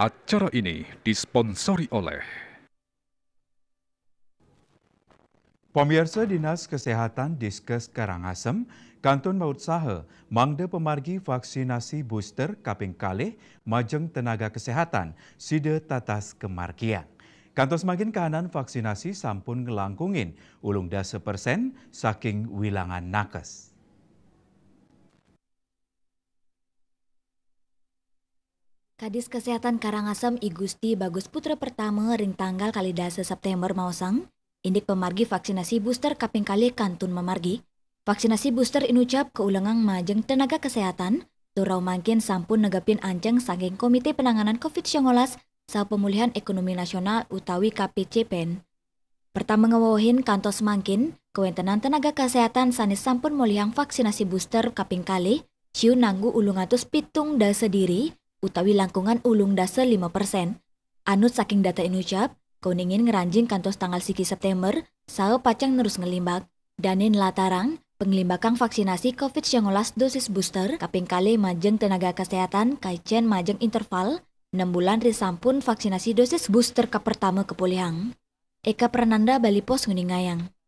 Acara ini disponsori oleh Pemirsa Dinas Kesehatan Diskes Karangasem, Kanton Mautsaha, Mangde pemargi vaksinasi booster kaping kalih majeng tenaga kesehatan sida tatas kemarkian. Kantor semakin kanan vaksinasi sampun ngelangkungin ulung dasa persen saking wilangan nakes. Kadis Kesehatan Karangasem Igusti Bagus Putra Pertama ring tanggal kalidasa September mausang, indik pemargi vaksinasi booster kaping kali kantun memargi. Vaksinasi booster inucap keulangan majeng tenaga kesehatan, turau makin sampun negapin anjeng saking Komite Penanganan COVID-19 sa Pemulihan Ekonomi Nasional utawi KPCPEN. Pertama ngewohin kantos makin kewentenan tenaga kesehatan sanis sampun mulihang vaksinasi booster kaping kali, siu nanggu ulungatus pitung da sendiri, utawi langkungan ulung dasar 5%. Anut saking data inucap, kuningin ngeranjing kantos tanggal siki September, sao pacang nerus ngelimbak, danin latarang, penglimbakan vaksinasi COVID-19 dosis booster, kaping kali majeng tenaga kesehatan, kaicen majeng interval, 6 bulan risampun vaksinasi dosis booster ke pertama kepolihang. Eka Prananda Bali Pos Nguningayang.